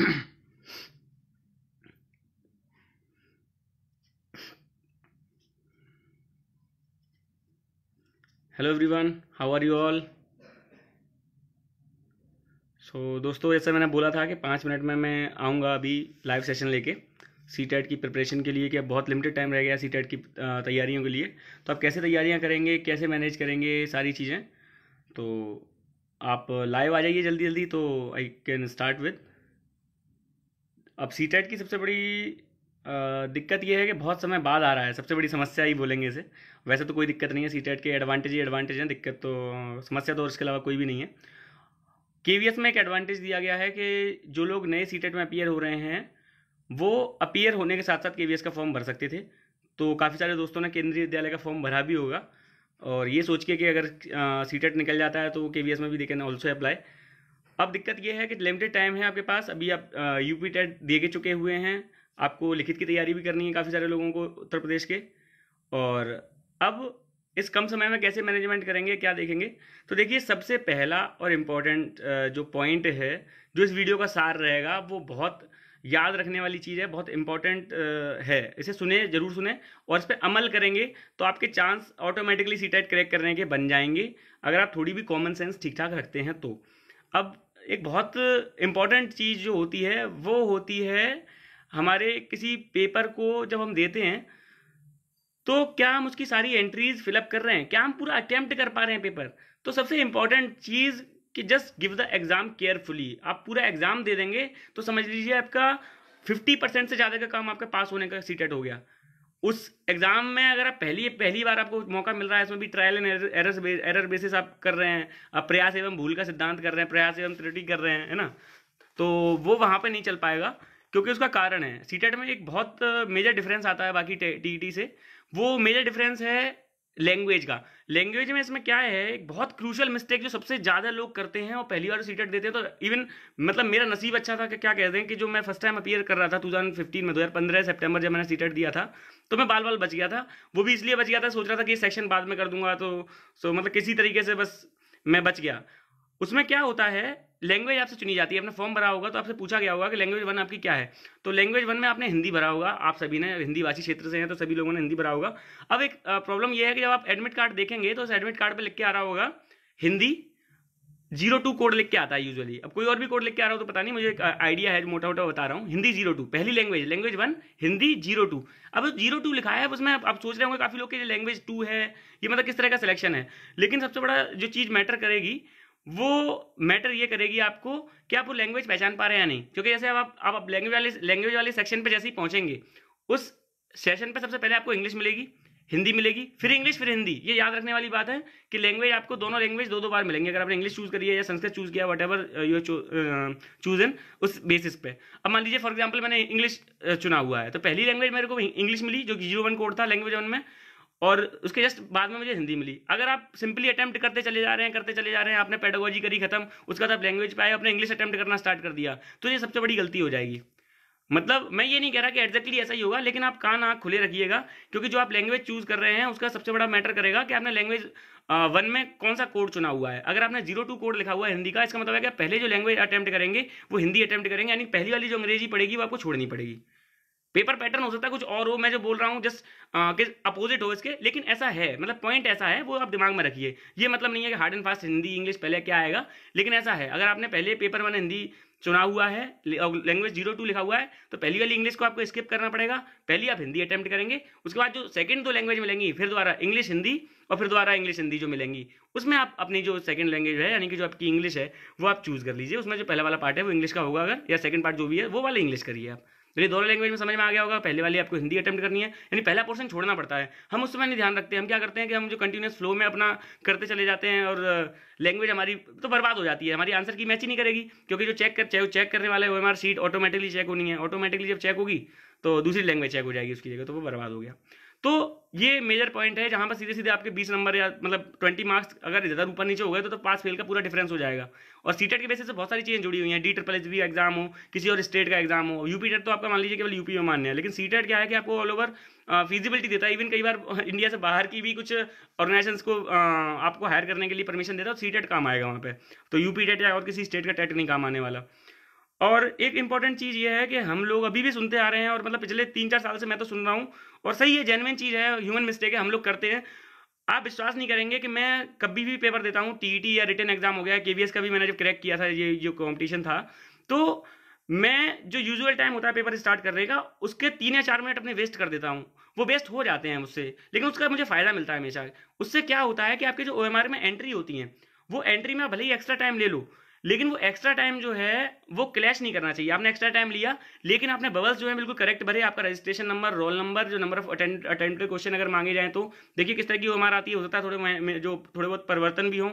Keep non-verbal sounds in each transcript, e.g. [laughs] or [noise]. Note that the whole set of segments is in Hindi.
hello everyone how are you all so दोस्तों जैसे मैंने बोला था कि पाँच मिनट में मैं आऊँगा अभी लाइव सेशन लेके सी टेट की प्रिपरेशन के लिए कि अब बहुत लिमिटेड टाइम रह गया सी टेट की तैयारियों के लिए तो आप कैसे तैयारियां करेंगे कैसे मैनेज करेंगे सारी चीज़ें तो आप लाइव आ जाइए जल्दी जल्दी तो आई कैन स्टार्ट विथ अब सी टेट e की सबसे बड़ी दिक्कत ये है कि बहुत समय बाद आ रहा है सबसे बड़ी समस्या ही बोलेंगे इसे वैसे तो कोई दिक्कत नहीं है सी टेट e के एडवांटेज ही एडवांटेज हैं दिक्कत तो समस्या तो और इसके अलावा कोई भी नहीं है के में एक एडवांटेज दिया गया है कि जो लोग नए सी e में अपीयर हो रहे हैं वो अपीयर होने के साथ साथ के का फॉर्म भर सकते थे तो काफ़ी सारे दोस्तों ने केंद्रीय विद्यालय का फॉर्म भरा भी होगा और ये सोच के कि अगर सी निकल जाता है तो के में भी दे कैन ऑल्सो अप्लाई अब दिक्कत यह है कि लिमिटेड टाइम है आपके पास अभी आप यू पी टेट दे के चुके हुए हैं आपको लिखित की तैयारी भी करनी है काफ़ी सारे लोगों को उत्तर प्रदेश के और अब इस कम समय में कैसे मैनेजमेंट करेंगे क्या देखेंगे तो देखिए सबसे पहला और इम्पॉर्टेंट जो पॉइंट है जो इस वीडियो का सार रहेगा वो बहुत याद रखने वाली चीज़ है बहुत इंपॉर्टेंट है इसे सुने ज़रूर सुने और इस पर अमल करेंगे तो आपके चांस ऑटोमेटिकली सी क्रैक करने के बन जाएंगे अगर आप थोड़ी भी कॉमन सेंस ठीक ठाक रखते हैं तो अब एक बहुत इम्पॉर्टेंट चीज़ जो होती है वो होती है हमारे किसी पेपर को जब हम देते हैं तो क्या हम उसकी सारी एंट्रीज फिलअप कर रहे हैं क्या हम पूरा अटैम्प्ट कर पा रहे हैं पेपर तो सबसे इम्पॉर्टेंट चीज़ कि just give the exam carefully आप पूरा एग्ज़ाम दे देंगे तो समझ लीजिए आपका फिफ्टी परसेंट से ज़्यादा का काम आपका पास होने का सीटेट हो गया उस एग्ज़ाम में अगर आप पहली पहली बार आपको मौका मिल रहा है इसमें भी trial and error error basis आप कर रहे हैं आप प्रयास एवं भूल का सिद्धांत कर रहे हैं प्रयास एवं त्रुटि कर रहे हैं है ना तो वो वहाँ पर नहीं चल पाएगा क्योंकि उसका कारण है सीटेट में एक बहुत मेजर डिफरेंस आता है बाकी टी से वो मेजर डिफरेंस है लैंग्वेज का लैंग्वेज में इसमें क्या है एक बहुत क्रूशल मिस्टेक जो सबसे ज़्यादा लोग करते हैं और पहली बार सीटेट देते हैं तो इवन मतलब मेरा नसीब अच्छा था कि क्या कहते हैं कि जो मैं फर्स्ट टाइम अपीयर कर रहा था टू थाउजेंड फिफ्टीन में दो हजार पंद्रह सेप्टेम्बर जब मैंने सीटेट दिया था तो मैं बाल बाल बच गया था वो भी इसलिए बच गया था सोच रहा था कि सेक्शन बाद में कर दूंगा तो सो मतलब किसी तरीके से बस मैं बच गया उसमें क्या होता है लैंग्वेज आपसे चुनी जाती है आपने फॉर्म भरा होगा तो आपसे पूछा गया होगा कि लैंग्वेज वन आपकी क्या है तो लैंग्वेज वन में आपने हिंदी भरा होगा आप सभी ने हिंदी भाषी क्षेत्र से हैं तो सभी लोगों ने हिंदी भरा होगा अब एक प्रॉब्लम यह है कि जब आप एडमिट कार्ड देखेंगे तो उस एडमिट कार्ड पर लिख के आ रहा होगा हिंदी जीरो टू कोड लिख के आता है यूजुअली अब कोई और भी कोड लिख के आ रहा हो तो पता नहीं मुझे एक आइडिया है मोटा मोटा बता रहा हूँ हिंदी जीरो टू पहली language language one Hindi zero two अब जो जीरो टू लिखा है उसमें आप सोच रहे होंगे काफी लोग के लैंग्वेज टू है ये मतलब किस तरह का सिलेक्शन है लेकिन सबसे बड़ा जो चीज़ मैटर करेगी वो मैटर ये करेगी आपको कि आप वो लैंग्वेज पहचान पा रहे हैं या नहीं क्योंकि जैसे आप आप, आप लैंग्वेज वाले लैंग्वेज वाले सेक्शन पे जैसे ही पहुंचेंगे उस सेशन पे सबसे पहले आपको इंग्लिश मिलेगी हिंदी मिलेगी फिर इंग्लिश फिर हिंदी ये याद रखने वाली बात है कि लैंग्वेज आपको दोनों लैंग्वेज दो दो बार मिलेंगे अगर आपने इंग्लिश चूज करी है या संस्कृत चूज किया whatever you choose in उस बेसिस पे अब मान लीजिए फॉर एग्जाम्पल मैंने इंग्लिश uh, चुना हुआ है तो पहली लैंग्वेज मेरे को इंग्लिश मिली जो जीरो वन कोड था लैंग्वेज वन में और उसके जस्ट बाद में मुझे हिंदी मिली अगर आप सिंपली अटैम्प्ट करते चले जा रहे हैं करते चले जा रहे हैं आपने पेडागोजी करी खत्म उसके बाद आप लैंग्वेज पे आए आपने इंग्लिश अटैम्प्ट करना स्टार्ट कर दिया तो ये सबसे बड़ी गलती हो जाएगी मतलब मैं ये नहीं कह रहा कि एग्जैक्टली ऐसा ही होगा लेकिन आप कान आँख खुले रखिएगा क्योंकि जो आप लैंग्वेज चूज कर रहे हैं उसका सबसे बड़ा मैटर करेगा कि आपने लैंग्वेज वन में कौन सा कोड चुना हुआ है अगर आपने जीरो टू कोड लिखा हुआ है हिंदी का इसका मतलब है कि पहले जो लैंग्वेज अटैम्प्ट करेंगे वो हिंदी अटैम्प्ट करेंगे यानी पहली वाली जो अंग्रेजी पड़ेगी वो आपको छोड़नी पड़ेगी पेपर पैटर्न हो सकता है कुछ और हो मैं जो बोल रहा हूँ जस्ट के अपोजिट हो इसके लेकिन ऐसा है मतलब पॉइंट ऐसा है वो आप दिमाग में रखिए ये मतलब नहीं है कि hard and fast Hindi English पहले क्या आएगा लेकिन ऐसा है अगर आपने पहले पेपर वन हिंदी चुना हुआ है लैंग्वेज जीरो टू लिखा हुआ है तो पहली वाली इंग्लिश को आपको स्किप करना पड़ेगा पहली आप हिंदी अटैम्प्ट करेंगे उसके बाद जो सेकंड दो लैंग्वेज मिलेंगी फिर दोबारा इंग्लिश हिंदी और फिर दोबारा इंग्लिश हिंदी जो मिलेंगी उसमें आप अपनी जो सेकंड लैंग्वेज है यानी कि जो आपकी इंग्लिश है वो आप चूज़ कर लीजिए उसमें जो पहला वाला पार्ट है वो इंग्लिश का होगा अगर या सेकंड पार्ट जो भी है वो वाला इंग्लिश करिए आप तो ये दोनों लैंग्वेज में समझ में आ गया होगा पहले वाली आपको हिंदी अटैम्प्ट करनी है यानी पहला पोर्सन छोड़ना पड़ता है हम उस समय नहीं ध्यान रखते हैं हम क्या करते हैं कि हम जो कंटिन्यूस फ्लो में अपना करते चले जाते हैं और लैंग्वेज हमारी तो बर्बाद हो जाती है हमारी आंसर की मैच ही नहीं करेगी क्योंकि जो चेक कर चाहे चेक करने वाला है वो हमारा सीट ऑटोमेटिकली चेक होनी है ऑटोमेटिकली जब चेक होगी तो दूसरी लैंग्वेज चेक हो जाएगी उसकी जगह तो वो बर्बाद हो गया तो ये मेजर पॉइंट है जहां पर सीधे सीधे आपके 20 नंबर या मतलब 20 मार्क्स अगर ज़्यादा ऊपर नीचे हो गए तो, तो पास फेल का पूरा डिफरेंस हो जाएगा और सीटेट के बेसिस से बहुत सारी चीज़ें जुड़ी हुई हैं D triple H B exam हो किसी और स्टेट का एग्जाम हो यूपी टेट तो आपका मान लीजिए केवल यूपी में मान्य है लेकिन सीटेट क्या है कि आपको ऑल ओवर फिजिबिलिटी देता है इवन कई बार इंडिया [laughs] से बाहर की भी कुछ ऑर्गेनाइजेशन को आ, आपको हायर करने के लिए परमिशन देता है और तो सीटेट काम आएगा वहाँ पर तो यूपी टेट या और किसी स्टेट का टेट नहीं काम आने वाला और एक इंपॉर्टेंट चीज़ ये है कि हम लोग अभी भी सुनते आ रहे हैं और मतलब पिछले तीन चार साल से मैं तो सुन रहा हूँ और सही है जेनविन चीज़ है ह्यूमन मिस्टेक है हम लोग करते हैं आप विश्वास नहीं करेंगे कि मैं कभी भी पेपर देता हूँ टी e या रिटर्न एग्जाम हो गया के का भी मैंने जब क्रैक किया था ये जो कॉम्पिटिशन था तो मैं जो यूजुअल टाइम होता है पेपर स्टार्ट करने का उसके तीन या चार मिनट अपने वेस्ट कर देता हूँ वो वेस्ट हो जाते हैं उससे लेकिन उसका मुझे फ़ायदा मिलता है हमेशा उससे क्या होता है कि आपके जो ओ में एंट्री होती हैं वो एंट्री में भले ही एक्स्ट्रा टाइम ले लो लेकिन वो एक्स्ट्रा टाइम जो है वो क्लैश नहीं करना चाहिए आपने एक्स्ट्रा टाइम लिया लेकिन आपने बबल्स जो है बिल्कुल करेक्ट भरे आपका रजिस्ट्रेशन नंबर रोल नंबर जो नंबर ऑफ अटेंड क्वेश्चन अगर मांगे जाए तो देखिए किस तरह की हमारा आती है हो सकता है थोड़े जो थोड़े बहुत परिवर्तन भी हो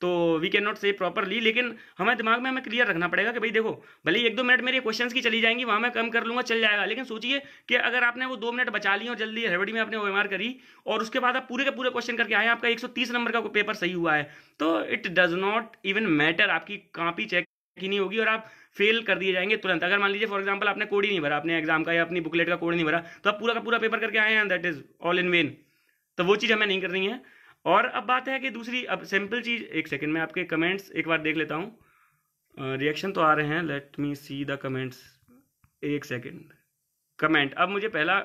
तो we can not say properly लेकिन हमारे दिमाग में हमें क्लियर रखना पड़ेगा कि भाई देखो भले एक दो मिनट मेरे क्वेश्चंस की चली जाएंगी वहां मैं कम कर लूंगा चल जाएगा लेकिन सोचिए कि अगर आपने वो दो मिनट बचा लिया और जल्दी हड़बड़ी में आपने ओ करी और उसके बाद आप पूरे का पूरे क्वेश्चन करके आए आपका एक नंबर का पेपर सही हुआ है तो it does not even matter आपकी कापी चेक की नहीं होगी और आप फेल कर दिए जाएंगे तुरंत अगर मान लीजिए फॉर एग्जाम्पल आपने कोड ही नहीं भरा अपने एग्जाम का या अपनी बुकलेट का कोड नहीं भरा तो आप पूरा का पूरा पेपर करके आए हैं that is all in vain तो वो चीज़ हमें नहीं करनी है और अब बात है कि दूसरी अब सिंपल चीज़ एक सेकेंड मैं आपके कमेंट्स एक बार देख लेता हूँ रिएक्शन तो आ रहे हैं let me see the comments एक सेकेंड कमेंट अब मुझे पहला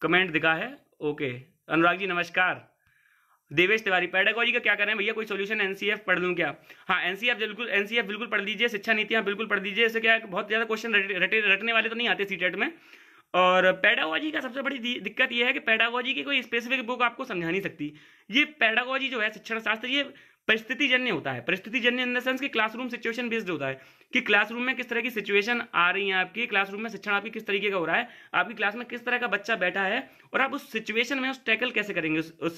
कमेंट दिखा है ओके अनुराग जी नमस्कार देवेश तिवारी पेडागोजी का क्या कर रहे हैं भैया कोई सोल्यूशन एनसीएफ पढ़ लूँ क्या हाँ एनसीएफ बिल्कुल एनसीएफ बिल्कुल पढ़ लीजिए शिक्षा नीति हाँ बिल्कुल पढ़ लीजिए इससे क्या बहुत ज़्यादा क्वेश्चन रटे रटने वाले तो नहीं आते सी टेट e में और पेडागोजी का सबसे बड़ी दिक्कत यह है कि पेडागोजी की कोई स्पेसिफिक बुक आपको समझा नहीं सकती ये पेडागोजी जो है शिक्षण शास्त्र ये परिस्थिति जन्य होता है परिस्थिति जन्य इन द सेंस कि क्लासरूम सिचुएशन बेस्ड होता है कि क्लासरूम में किस तरह की सिचुएशन आ रही है आपकी क्लासरूम में शिक्षण आपकी किस तरीके का हो रहा है आपकी क्लास में किस तरह का बच्चा बैठा है और आप उस सिचुएशन में उस टैकल कैसे करेंगे उस,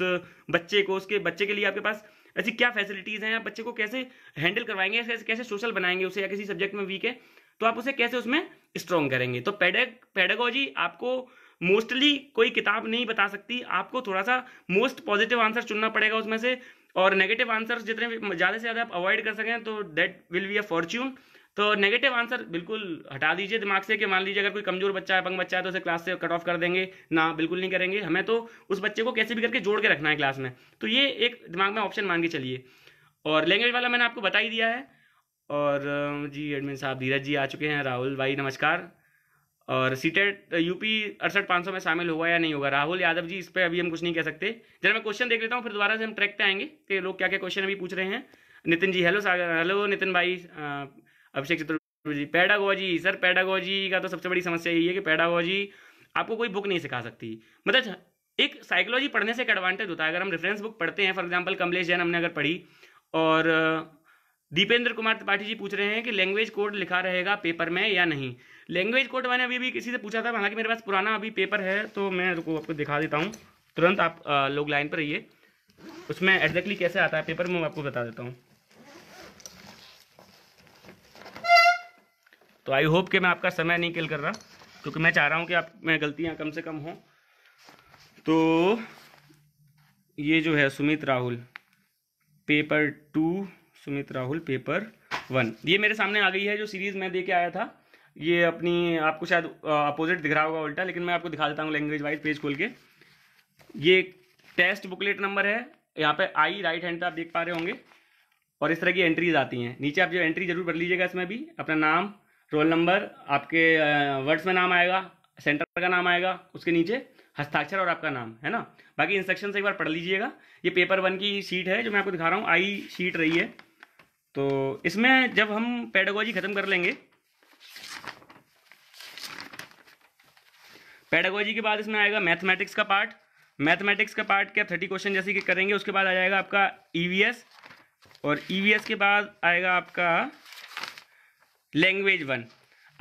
बच्चे को उसके बच्चे के लिए आपके पास ऐसी क्या फैसिलिटीज़ हैं आप बच्चे को कैसे हैंडल करवाएंगे कैसे सोशल बनाएंगे उसे या किसी सब्जेक्ट में वीक है तो आप उसे कैसे उसमें स्ट्रॉन्ग करेंगे तो पेडेग पेडागोजी आपको मोस्टली कोई किताब नहीं बता सकती आपको थोड़ा सा मोस्ट पॉजिटिव आंसर चुनना पड़ेगा उसमें से और नेगेटिव आंसर जितने भी ज़्यादा से ज़्यादा आप अवॉइड कर सकें तो that will be a fortune तो नेगेटिव आंसर बिल्कुल हटा दीजिए दिमाग से कि मान लीजिए अगर कोई कमजोर बच्चा है पंग बच्चा है तो उसे क्लास से कट ऑफ कर देंगे ना बिल्कुल नहीं करेंगे हमें तो उस बच्चे को कैसे भी करके जोड़ के रखना है क्लास में तो ये एक दिमाग में ऑप्शन मान के चलिए और लैंग्वेज वाला मैंने आपको बता ही दिया है और जी एडमिन साहब धीरज जी आ चुके हैं राहुल भाई नमस्कार और सीटेट यूपी uh, अड़सठ पाँच में शामिल होगा या नहीं होगा राहुल यादव जी इस पर अभी हम कुछ नहीं कह सकते जरा मैं क्वेश्चन देख लेता हूँ फिर दोबारा से हम ट्रैक पे आएंगे कि लोग क्या क्या क्वेश्चन अभी पूछ रहे हैं नितिन जी हेलो सागर हेलो नितिन भाई uh, Abhishek Chaturvedi ji pedagogy sir pedagogy का तो सबसे बड़ी समस्या यही है कि पैडागोजी आपको कोई बुक नहीं सिखा सकती मतलब एक साइकोलॉजी पढ़ने से एक एडवांटेज होता है अगर हम रेफरेंस बुक पढ़ते हैं फॉर एग्जाम्पल कमलेश जैन हमने अगर पढ़ी और uh, दीपेंद्र कुमार त्रिपाठी जी पूछ रहे हैं कि लैंग्वेज कोड लिखा रहेगा पेपर में या नहीं लैंग्वेज कोड मैंने अभी भी किसी से पूछा था हालांकि मेरे पास पुराना अभी पेपर है तो मैं रुको आपको दिखा देता हूँ तुरंत आप लोग लाइन पर रहिए उसमें एग्जैक्टली कैसे आता है पेपर मैं आपको बता देता हूँ तो आई होप कि मैं आपका समय नहीं किल कर रहा क्योंकि मैं चाह रहा हूँ कि आप मैं गलतियाँ कम से कम हों तो ये जो है Sumit Rahul paper two Sumit Rahul paper one ये मेरे सामने आ गई है जो सीरीज़ मैं दे के आया था ये अपनी आपको शायद अपोजिट दिख रहा होगा उल्टा लेकिन मैं आपको दिखा देता हूँ लैंग्वेज वाइज पेज खोल के ये टेस्ट बुकलेट नंबर है यहाँ पे आई राइट हैंड पे आप देख पा रहे होंगे और इस तरह की एंट्रीज आती हैं नीचे आप जो एंट्री जरूर कर लीजिएगा इसमें भी अपना नाम रोल नंबर आपके वर्ड्स में नाम आएगा सेंटर का नाम आएगा उसके नीचे हस्ताक्षर और आपका नाम है ना बाकी इंस्ट्रक्शन से एक बार पढ़ लीजिएगा ये पेपर वन की शीट है जो मैं आपको दिखा रहा हूँ आई शीट रही है तो इसमें जब हम पेडोगोजी ख़त्म कर लेंगे पैडागोजी के बाद इसमें आएगा मैथमेटिक्स का पार्ट मैथमेटिक्स का पार्ट क्या थर्टी क्वेश्चन जैसे कि करेंगे उसके बाद आ जाएगा आपका ई e और ई e के बाद आएगा आपका लैंग्वेज वन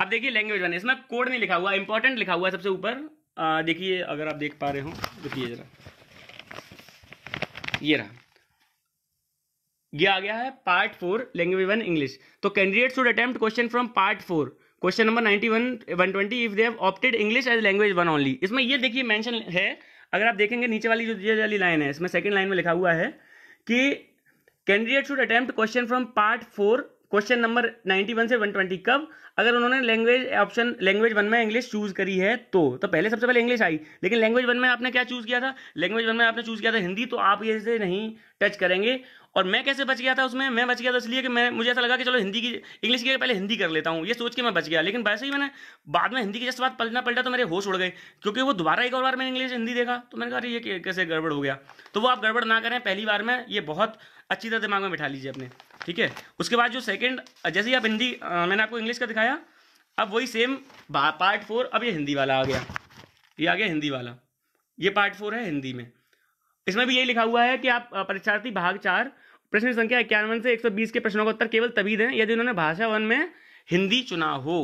अब देखिए लैंग्वेज वन इसमें कोड नहीं लिखा हुआ इंपॉर्टेंट लिखा हुआ है सबसे ऊपर देखिए अगर आप देख पा रहे हो देखिए जरा ये रहा ये आ गया है part four language one English तो candidate should attempt question from part four question number ninety one one twenty if they have opted English as language one only इसमें ये देखिए मेंशन है अगर आप देखेंगे नीचे वाली जो ये वाली लाइन है इसमें सेकंड लाइन में लिखा हुआ है कि candidate should attempt question from part four question number 91 से 120 कब अगर उन्होंने लैंग्वेज ऑप्शन लैंग्वेज वन में इंग्लिश चूज करी है तो तो पहले सबसे पहले इंग्लिश आई लेकिन लैंग्वेज वन में आपने क्या चूज किया था लैंग्वेज वन में आपने चूज किया था हिंदी तो आप ये नहीं टच करेंगे और मैं कैसे बच गया था उसमें मैं बच गया था इसलिए कि मैं मुझे ऐसा लगा कि चलो हिंदी की इंग्लिश की पहले हिंदी कर लेता हूँ ये सोच के मैं बच गया लेकिन वैसे ही मैंने बाद में हिंदी की जैसे बात पलटना पलटा तो मेरे होश उड़ गए क्योंकि वो दोबारा एक और बार मैंने इंग्लिश हिंदी देखा तो मैंने कहा ये कैसे गड़बड़ हो गया तो वो आप गड़बड़ ना करें पहली बार में ये बहुत अच्छी तरह दिमाग में बैठा लीजिए अपने ठीक है उसके बाद जो सेकेंड जैसे ही आप हिंदी मैंने आपको इंग्लिश का दिखाया अब वही सेम पार्ट फोर अब ये हिंदी वाला आ गया ये आ गया हिंदी वाला ये पार्ट फोर है हिंदी में इसमें भी यही लिखा हुआ है कि आप परीक्षार्थी भाग चार प्रश्न संख्या इक्यावन से 120 के प्रश्नों का उत्तर केवल तभी दें यदि उन्होंने भाषा वन में हिंदी चुना हो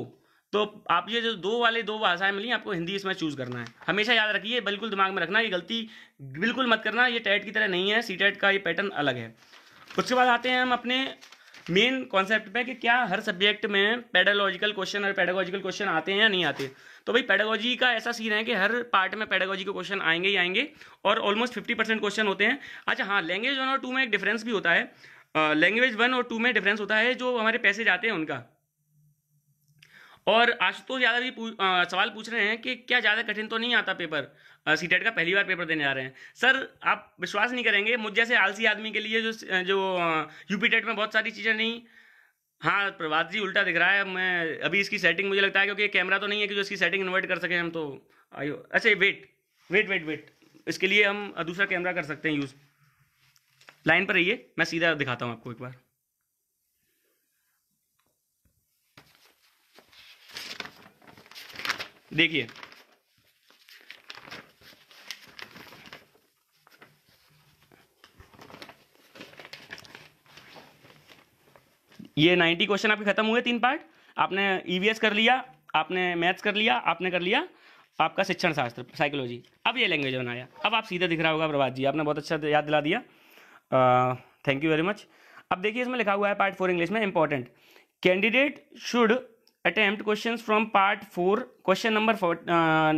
तो आप ये जो दो वाले दो भाषाएं मिली आपको हिंदी इसमें चूज करना है हमेशा याद रखिए बिल्कुल दिमाग में रखना ये गलती बिल्कुल मत करना ये टेट की तरह नहीं है सी टेट का ये पैटर्न अलग है उसके बाद आते हैं हम अपने मेन कॉन्सेप्ट पे कि क्या हर सब्जेक्ट में पेडोलॉजिकल क्वेश्चन और पेडोलॉजिकल क्वेश्चन आते हैं या नहीं आते तो भाई पेडागोजी का ऐसा सीन है कि हर पार्ट में पेडागोजी के क्वेश्चन आएंगे ही आएंगे और ऑलमोस्ट फिफ्टी परसेंट क्वेश्चन होते हैं अच्छा हाँ लैंग्वेज वन और टू में एक डिफरेंस भी होता है लैंग्वेज वन और टू में डिफरेंस होता है जो हमारे पैसे जाते हैं उनका और आशुतोष यादव भी पूछ, आ, सवाल पूछ रहे हैं कि क्या ज़्यादा कठिन तो नहीं आता पेपर सीटेट e का पहली बार पेपर देने जा रहे हैं सर आप विश्वास नहीं करेंगे मुझ जैसे आलसी आदमी के लिए जो जो यूपी टेट e में बहुत सारी चीज़ें नहीं हाँ प्रभात जी उल्टा दिख रहा है मैं अभी इसकी सेटिंग मुझे लगता है क्योंकि कैमरा तो नहीं है कि जो इसकी सेटिंग इन्वर्ट कर सके हम तो आइयो अच्छा वेट वेट वेट वेट इसके लिए हम दूसरा कैमरा कर सकते हैं यूज़ लाइन पर रहिए मैं सीधा दिखाता हूँ आपको एक बार देखिए ये नाइन्टी क्वेश्चन आपके खत्म हुए तीन पार्ट आपने ईवीएस e कर लिया आपने मैथ्स कर लिया आपने कर लिया आपका शिक्षण शास्त्र साइकोलॉजी अब ये लैंग्वेज बनाया अब आप सीधा दिख रहा होगा प्रभात जी आपने बहुत अच्छा याद दिला दिया थैंक यू वेरी मच अब देखिए इसमें लिखा हुआ है पार्ट फोर इंग्लिश में important candidate should attempt question from part four question number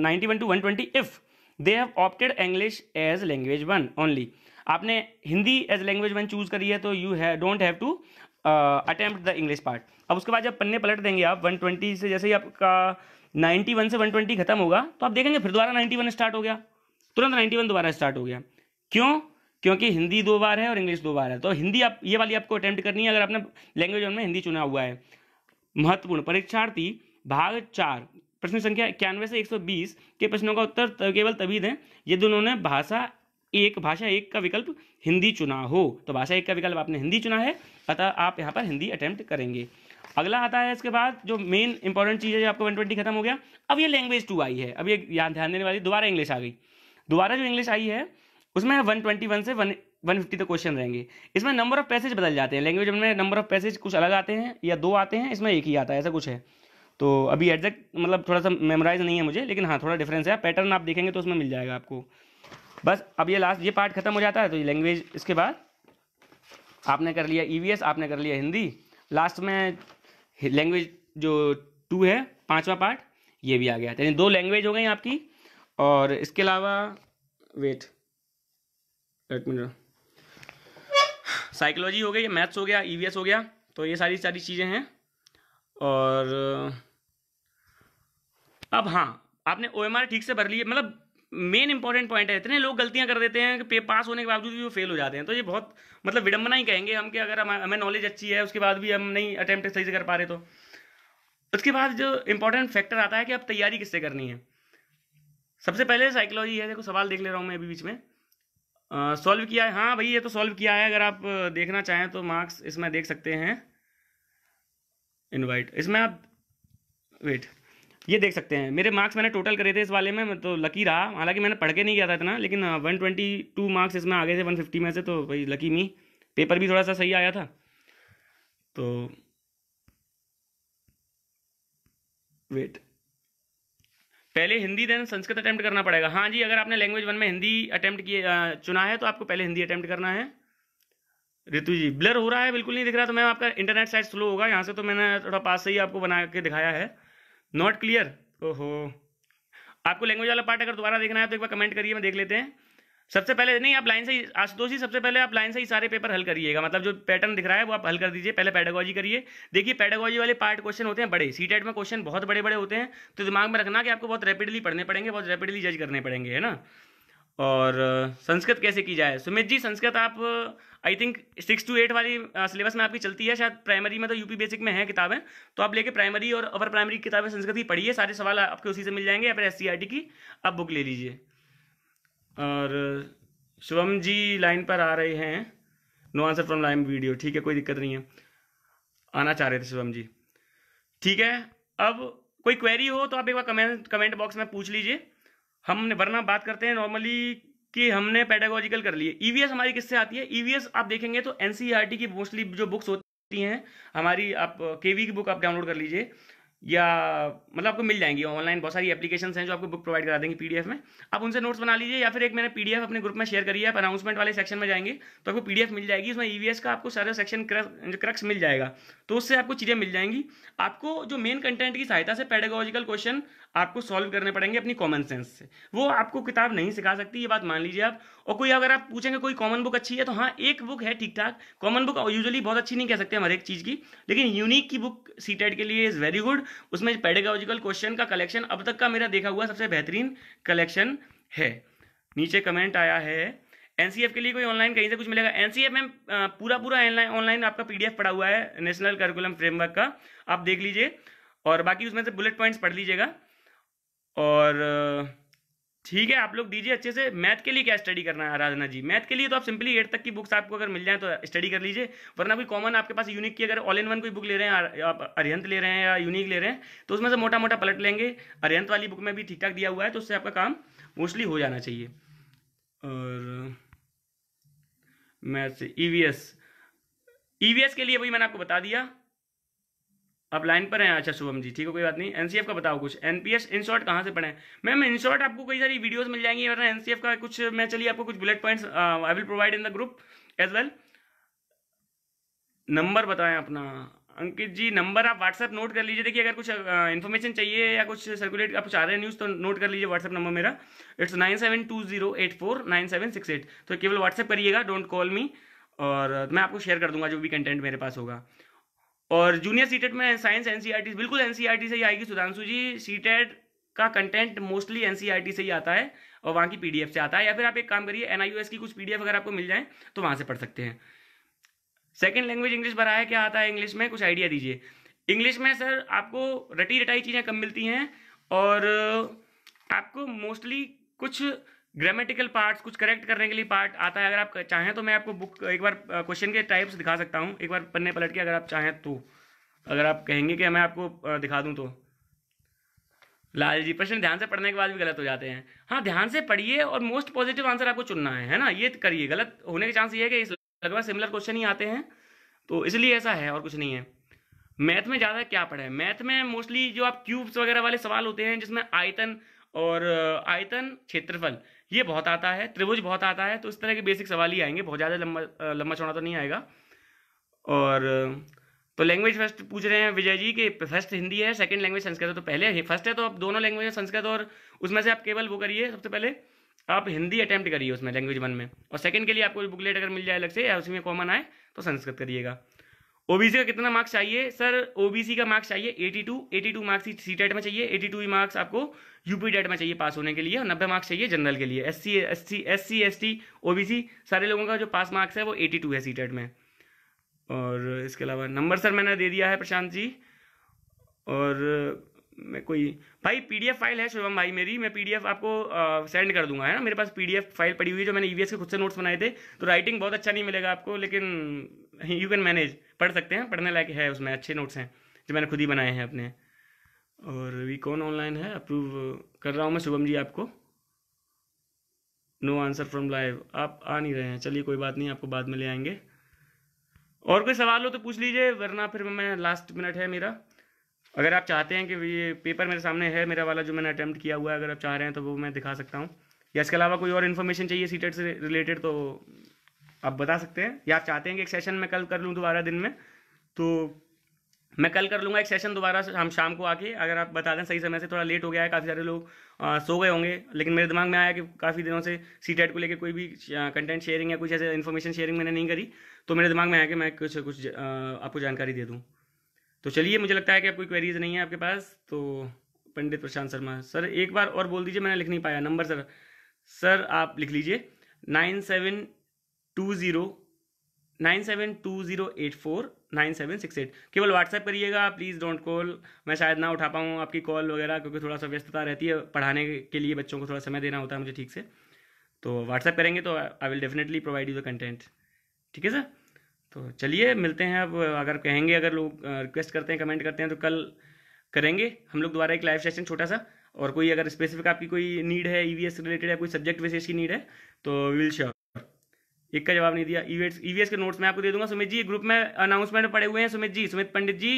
ninety one two one twenty if they have opted English as language one only आपने Hindi as language one choose करी है तो you have don't have to attempt the English part अब उसके बाद जब पन्ने पलट देंगे आप 120 से जैसे ही आपका 91 से 120 खत्म होगा तो आप देखेंगे फिर दोबारा 91 स्टार्ट हो गया तुरंत 91 दोबारा स्टार्ट हो गया क्यों क्योंकि हिंदी दो बार है और इंग्लिश दो बार है तो हिंदी आप ये वाली आपको अटैम्प्ट करनी है अगर आपने लैंग्वेज में हिंदी चुना हुआ है महत्वपूर्ण परीक्षार्थी भाग चार प्रश्न संख्या इक्यानवे से 120 के प्रश्नों का उत्तर केवल तभी दें यदि उन्होंने भाषा एक भाषा एक का विकल्प हिंदी चुना हो तो भाषा एक का विकल्प आपने हिंदी चुना है अतः आप यहाँ पर हिंदी अटैम्प्ट करेंगे अगला आता है इसके बाद जो मेन इंपॉर्टेंट चीज़ है जो आपका वन ट्वेंटी खत्म हो गया अब ये लैंग्वेज टू आई है अब ये यहाँ ध्यान देने वाली दोबारा इंग्लिश आ गई दोबारा जो इंग्लिश आई है उसमें वन ट्वेंटी वन से वन वन फिफ्टी तक क्वेश्चन रहेंगे इसमें नंबर ऑफ पैसेज बदल जाते हैं लैंग्वेज में नंबर ऑफ पैसेज कुछ अलग आते हैं या दो आते हैं इसमें एक ही आता है ऐसा कुछ है तो अभी एग्जैक्ट मतलब थोड़ा सा मेमोराइज नहीं है मुझे लेकिन हाँ थोड़ा डिफरेंस है पैटर्न आप देखेंगे तो उसमें मिल जाएगा आपको बस अब ये लास्ट ये पार्ट खत्म हो जाता है तो ये लैंग्वेज इसके बाद आपने कर लिया ई e आपने कर लिया हिंदी लास्ट में लैंग्वेज जो टू है पांचवा पार्ट ये भी आ गया यानी दो लैंग्वेज हो गई आपकी और इसके अलावा वेट एक मिनट साइकोलॉजी हो गई मैथ्स हो गया ईवीएस e हो गया तो ये सारी सारी चीज़ें हैं और अब हाँ आपने ओ ठीक से भर लिए मतलब मेन इंपॉर्टेंट पॉइंट है इतने लोग गलतियां कर देते हैं कि पास होने के बावजूद भी वो फेल हो जाते हैं तो ये बहुत मतलब विडंबना ही कहेंगे हम कि अगर हमें नॉलेज अच्छी है उसके बाद भी हम नहीं अटैम्प्ट सही से कर पा रहे तो उसके बाद जो इंपॉर्टेंट फैक्टर आता है कि अब तैयारी किससे करनी है सबसे पहले साइकोलॉजी है देखो सवाल देख ले रहा हूँ मैं अभी बीच में सॉल्व किया है हाँ भाई ये तो सॉल्व किया है अगर आप देखना चाहें तो मार्क्स इसमें देख सकते हैं इन्वाइट इसमें आप वेट ये देख सकते हैं मेरे मार्क्स मैंने टोटल करे थे इस वाले में तो लकी रहा हालांकि मैंने पढ़ के नहीं किया था इतना लेकिन वन ट्वेंटी टू मार्क्स इसमें आ गए थे वन फिफ्टी में से तो भाई लकी मी पेपर भी थोड़ा सा सही आया था तो वेट पहले हिंदी देन संस्कृत अटैम्प्ट करना पड़ेगा हाँ जी अगर आपने लैंग्वेज वन में हिंदी अटैम्प्ट चुना है तो आपको पहले हिंदी अटैम्प्ट करना है ऋतु जी ब्लर हो रहा है बिल्कुल नहीं दिख रहा तो मैम आपका इंटरनेट साइड स्लो होगा यहाँ से तो मैंने थोड़ा पास से ही आपको बना के दिखाया है नॉट क्लियर ओहो आपको लैंग्वेज वाला पार्ट अगर दोबारा देखना है तो एक बार कमेंट करिए मैं देख लेते हैं सबसे पहले नहीं आप लाइन से आशुतोष जी सबसे पहले आप लाइन से ही सारे पेपर हल करिएगा मतलब जो पैटर्न दिख रहा है वो आप हल कर दीजिए पहले पैडागोजी करिए देखिए पैडागोजी वाले पार्ट क्वेश्चन होते हैं बड़े सी टेट में क्वेश्चन बहुत बड़े बड़े होते हैं तो दिमाग में रखना कि आपको बहुत रैपिडली पढ़ने पड़ेंगे बहुत रैपिडली जज करने पड़ेंगे है ना और संस्कृत कैसे की जाए सुमित जी संस्कृत आप I think six two eight वाली सिलेबस में आपकी चलती है शायद प्राइमरी में तो यूपी बेसिक में है किताबें तो आप लेके प्राइमरी और अपर प्राइमरी किताबें संस्कृत ही पढ़िए सारे सवाल आपके उसी से मिल जाएंगे या फिर एस e की आप बुक ले लीजिए और शुभम जी लाइन पर आ रहे हैं no answer from line video ठीक है कोई दिक्कत नहीं है आना चाह रहे थे शुभम जी ठीक है अब कोई क्वेरी हो तो आप एक बार कमेंट कमेंट बॉक्स में पूछ लीजिए हम वरना बात करते हैं नॉर्मली कि हमने पैटागोजिकल कर लिए ईवीएस e हमारी किससे आती है ईवीएस e आप देखेंगे तो एनसीईआरटी e की मोस्टली जो बुक्स होती हैं हमारी आप केवी की बुक आप डाउनलोड कर लीजिए या मतलब आपको मिल जाएंगी ऑनलाइन बहुत सारी एप्लीकेशन हैं जो आपको बुक प्रोवाइड करा देंगे पीडीएफ में आप उनसे नोट्स बना लीजिए या फिर एक मैंने पीडीएफ अपने ग्रुप में शेयर करी है आप अनाउंसमेंट वाले सेक्शन में जाएंगे तो आपको पीडीएफ मिल जाएगी उसमें ईवीएस e का आपको सारा सेक्शन क्रक्स मिल जाएगा तो उससे आपको चीज़ें मिल जाएंगी आपको जो मेन कंटेंट की सहायता से पेडागोजिकल क्वेश्चन आपको सॉल्व करने पड़ेंगे अपनी कॉमन सेंस से वो आपको किताब नहीं सिखा सकती ये बात मान लीजिए आप और कोई अगर आप पूछेंगे कोई कॉमन बुक अच्छी है तो हाँ एक बुक है ठीक ठाक कॉमन बुक यूजुअली बहुत अच्छी नहीं कह सकते हम हर एक चीज़ की लेकिन यूनिक की बुक सी e के लिए इज़ वेरी गुड उसमें पेडेगोजिकल क्वेश्चन का कलेक्शन अब तक का मेरा देखा हुआ सबसे बेहतरीन कलेक्शन है नीचे कमेंट आया है एनसीएफ के लिए कोई ऑनलाइन कहीं से कुछ मिलेगा एनसीएफ में पूरा पूरा ऑनलाइन आपका पीडीएफ पड़ा हुआ है नेशनल करिकुलम फ्रेमवर्क का आप देख लीजिए और बाकी उसमें से बुलेट पॉइंट्स पढ़ लीजिएगा और ठीक है आप लोग दीजिए अच्छे से मैथ के लिए क्या स्टडी करना है आराधना जी मैथ के लिए तो आप सिंपली एट तक की बुक्स आपको अगर मिल जाए तो स्टडी कर लीजिए वरना कोई कॉमन आपके पास यूनिक की अगर ऑल इन वन कोई बुक ले रहे हैं आप अरियंत ले रहे हैं या यूनिक ले रहे हैं तो उसमें से मोटा मोटा पलट लेंगे अरियंत वाली बुक में भी ठीक ठाक दिया हुआ है तो उससे आपका काम मोस्टली हो जाना चाहिए और math E V S E V S के लिए वही मैंने आपको बता दिया आप लाइन पर हैं अच्छा शुभम जी ठीक है कोई बात नहीं एनसीएफ का बताओ कुछ एनपीएस इन शॉर्ट कहाँ से पढ़े मैम इन शॉर्ट आपको कई सारी वीडियोस मिल जाएंगी वरना एनसीएफ का कुछ मैं चलिए आपको कुछ bullet points I will provide in the group as well number बताएं अपना अंकित जी नंबर आप व्हाट्सएप नोट कर लीजिए देखिए अगर कुछ इन्फॉर्मेशन चाहिए या कुछ सर्कुलेट आप चाह रहे हैं न्यूज़ तो नोट कर लीजिए व्हाट्सएप नंबर मेरा it's nine seven two zero eight four nine seven six eight तो केवल व्हाट्सएप करिएगा डोंट कॉल मी और मैं आपको शेयर कर दूंगा जो भी कंटेंट मेरे पास होगा और जूनियर सीटेट में e साइंस एनसीईआरटी बिल्कुल एनसीईआरटी e से ही आएगी सुधांशु जी सीटेट का कंटेंट मोस्टली एनसीईआरटी से ही आता है और वहाँ की पीडीएफ से आता है या फिर आप एक काम करिए एनआईयूएस की कुछ पीडीएफ अगर आपको मिल जाए तो वहाँ से पढ़ सकते हैं सेकेंड लैंग्वेज इंग्लिश भरा है क्या आता है इंग्लिश में कुछ आइडिया दीजिए इंग्लिश में सर आपको रटी रटाई चीज़ें कम मिलती हैं और आपको मोस्टली कुछ ग्रामेटिकल पार्ट्स कुछ करेक्ट करने के लिए पार्ट आता है अगर आप चाहें तो मैं आपको बुक एक बार क्वेश्चन के टाइप्स दिखा सकता हूँ एक बार पन्ने पलट के अगर आप चाहें तो अगर आप कहेंगे कि मैं आपको दिखा दूँ तो लाल जी प्रश्न ध्यान से पढ़ने के बाद भी गलत हो जाते हैं हाँ ध्यान से पढ़िए और मोस्ट पॉजिटिव आंसर आपको चुनना है है ना ये करिए गलत होने के चांस ये है कि इस लगभग सिमिलर क्वेश्चन ही आते हैं तो इसलिए ऐसा है और कुछ नहीं है मैथ में ज़्यादा क्या पढ़े मैथ में मोस्टली जो आप क्यूब्स वगैरह वाले सवाल होते हैं जिसमें आयतन और आयतन क्षेत्रफल ये बहुत आता है त्रिभुज बहुत आता है तो इस तरह के बेसिक सवाल ही आएंगे बहुत ज़्यादा लंबा लंबा चौड़ा तो नहीं आएगा और तो लैंग्वेज फर्स्ट पूछ रहे हैं विजय जी कि फर्स्ट हिंदी है सेकंड लैंग्वेज संस्कृत है तो पहले है फर्स्ट है तो आप दोनों लैंग्वेज है संस्कृत और उसमें से आप केवल वो करिए सबसे पहले आप हिंदी अटैम्प्ट करिए उसमें लैंग्वेज वन में और सेकंड के लिए आपको बुकलेट अगर मिल जाए अलग से या उसी में कॉमन आए तो संस्कृत करिएगा ओबीसी का कितना मार्क्स चाहिए सर ओबीसी का मार्क्स चाहिए 82 82 मार्क्स सी टेट में चाहिए 82 मार्क्स आपको यूपी टेट में चाहिए पास होने के लिए और नब्बे मार्क्स चाहिए जनरल के लिए S C S C S C S T OBC सारे लोगों का जो पास मार्क्स है वो 82 है सी टेट में और इसके अलावा नंबर सर मैंने दे दिया है प्रशांत जी और मैं कोई भाई पीडीएफ फाइल है शुभम भाई मेरी मैं पीडीएफ आपको सेंड कर दूंगा है ना मेरे पास पीडीएफ फाइल पड़ी हुई है जो मैंने ईवीएस के खुद से नोट्स बनाए थे तो राइटिंग बहुत अच्छा नहीं मिलेगा आपको लेकिन यू कैन मैनेज पढ़ सकते हैं पढ़ने लायक है उसमें अच्छे नोट्स हैं जो मैंने खुद ही बनाए हैं अपने और वी कौन ऑनलाइन है अप्रूव कर रहा हूँ मैं शुभम जी आपको नो आंसर फ्रॉम लाइव आप आ नहीं रहे हैं चलिए कोई बात नहीं आपको बाद में ले आएंगे और कोई सवाल हो तो पूछ लीजिए वरना फिर मैं लास्ट मिनट है मेरा अगर आप चाहते हैं कि ये पेपर मेरे सामने है मेरा वाला जो मैंने अटैम्प्ट किया हुआ है अगर आप चाह रहे हैं तो वो मैं दिखा सकता हूँ या इसके अलावा कोई और इन्फॉर्मेशन चाहिए सीटेट e से रिलेटेड तो आप बता सकते हैं या आप चाहते हैं कि एक सेशन मैं कल कर लूँ दोबारा दिन में तो मैं कल कर लूँगा एक सेशन दोबारा हम शाम को आके अगर आप बता दें सही समय से थोड़ा लेट हो गया है काफ़ी सारे लोग आ, सो गए होंगे लेकिन मेरे दिमाग में आया कि काफ़ी दिनों से सी टेट e को लेकर कोई भी कंटेंट शेयरिंग या कुछ ऐसे इन्फॉर्मेशन शेयरिंग मैंने नहीं करी तो मेरे दिमाग में आया कि मैं कुछ कुछ आ, आपको जानकारी दे दूँ तो चलिए मुझे लगता है कि आपको क्वेरीज नहीं है आपके पास तो पंडित प्रशांत शर्मा सर एक बार और बोल दीजिए मैंने लिख नहीं पाया नंबर सर सर आप लिख लीजिए nine seven two zero nine seven two zero eight four nine seven six eight केवल व्हाट्सएप करिएगा प्लीज़ डोंट कॉल मैं शायद ना उठा पाऊँ आपकी कॉल वगैरह क्योंकि थोड़ा सा व्यस्तता रहती है पढ़ाने के लिए बच्चों को थोड़ा समय देना होता है मुझे ठीक से तो व्हाट्सएप करेंगे तो I will definitely provide you the content ठीक है सर तो चलिए मिलते हैं अब अगर कहेंगे अगर लोग रिक्वेस्ट करते हैं कमेंट करते हैं तो कल करेंगे हम लोग दोबारा एक लाइव सेशन छोटा सा और कोई अगर स्पेसिफिक आपकी कोई नीड है ईवीएस e रिलेटेड या कोई सब्जेक्ट विशेष की नीड है तो विल श्योर एक का जवाब नहीं दिया ईवीएस e ईवीएस e के नोट्स मैं आपको दे दूंगा सुमित जी ग्रुप में अनाउंसमेंट पड़े हुए हैं सुमित जी सुमित पंडित जी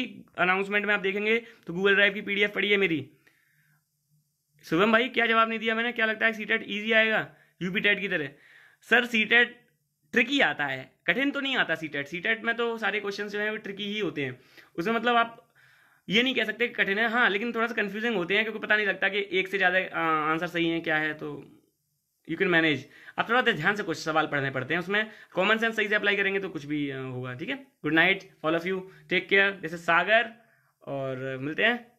अनाउंसमेंट में आप देखेंगे तो गूगल ड्राइव की पीडीएफ पड़ी है मेरी शुभम भाई क्या जवाब नहीं दिया मैंने क्या लगता है सी टेट ईजी आएगा यूपी टेट की तरह सर सी टेट ट्रिकी आता है कठिन तो नहीं आता सीटेट सीटेट e e में तो सारे क्वेश्चन जो है वो ट्रिकी ही होते हैं उसमें मतलब आप ये नहीं कह सकते कठिन है हाँ लेकिन थोड़ा सा कन्फ्यूजिंग होते हैं क्योंकि पता नहीं लगता कि एक से ज़्यादा आंसर सही है क्या है तो यू कैन मैनेज आप थोड़ा ध्यान से कुछ सवाल पढ़ने पड़ते हैं उसमें कॉमन सेंस सही से अप्लाई करेंगे तो कुछ भी होगा ठीक है good night all of you take care जैसे सागर और मिलते हैं